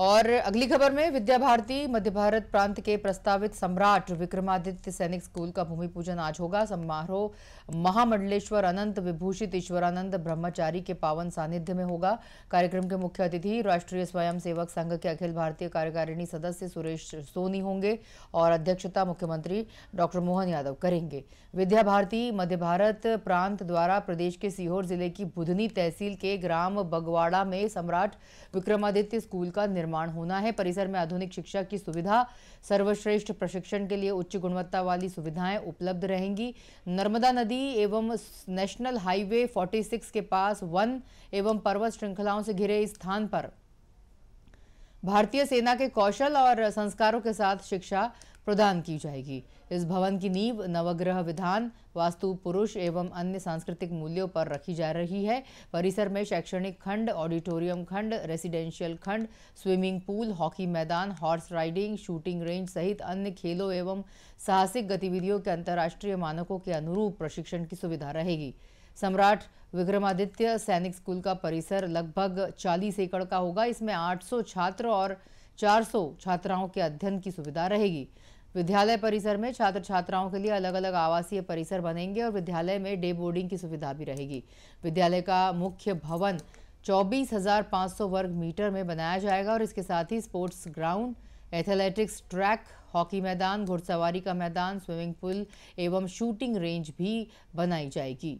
और अगली खबर में विद्या भारती मध्य भारत प्रांत के प्रस्तावित सम्राट विक्रमादित्य सैनिक स्कूल का भूमि पूजन आज होगा समारोह महामंडलेश्वर अनंत विभूषित ईश्वरानंद ब्रह्मचारी के पावन सानिध्य में होगा कार्यक्रम के मुख्य अतिथि राष्ट्रीय स्वयंसेवक संघ के अखिल भारतीय कार्यकारिणी सदस्य सुरेश सोनी होंगे और अध्यक्षता मुख्यमंत्री डॉक्टर मोहन यादव करेंगे विद्या भारती मध्य भारत प्रांत द्वारा प्रदेश के सीहोर जिले की बुधनी तहसील के ग्राम बगवाड़ा में सम्राट विक्रमादित्य स्कूल का निर्माण होना है परिसर में आधुनिक शिक्षा की सुविधा सर्वश्रेष्ठ प्रशिक्षण के लिए उच्च गुणवत्ता वाली सुविधाएं उपलब्ध रहेंगी नर्मदा नदी एवं नेशनल हाईवे 46 के पास वन एवं पर्वत श्रृंखलाओं से घिरे स्थान पर भारतीय सेना के कौशल और संस्कारों के साथ शिक्षा प्रदान की जाएगी इस भवन की नींव नवग्रह विधान वास्तु पुरुष एवं अन्य सांस्कृतिक मूल्यों पर रखी जा रही है परिसर में शैक्षणिक खंड ऑडिटोरियम खंड रेसिडेंशियल खंड स्विमिंग पूल हॉकी मैदान हॉर्स राइडिंग शूटिंग रेंज सहित अन्य खेलों एवं साहसिक गतिविधियों के अंतर्राष्ट्रीय मानकों के अनुरूप प्रशिक्षण की सुविधा रहेगी सम्राट विक्रमादित्य सैनिक स्कूल का परिसर लगभग 40 एकड़ का होगा इसमें 800 छात्र और 400 छात्राओं के अध्ययन की सुविधा रहेगी विद्यालय परिसर में छात्र छात्राओं के लिए अलग अलग आवासीय परिसर बनेंगे और विद्यालय में डे बोर्डिंग की सुविधा भी रहेगी विद्यालय का मुख्य भवन 24,500 वर्ग मीटर में बनाया जाएगा और इसके साथ ही sports ground athletics track hockey मैदान घुड़सवारी का मैदान स्विमिंग पूल एवं शूटिंग रेंज भी बनाई जाएगी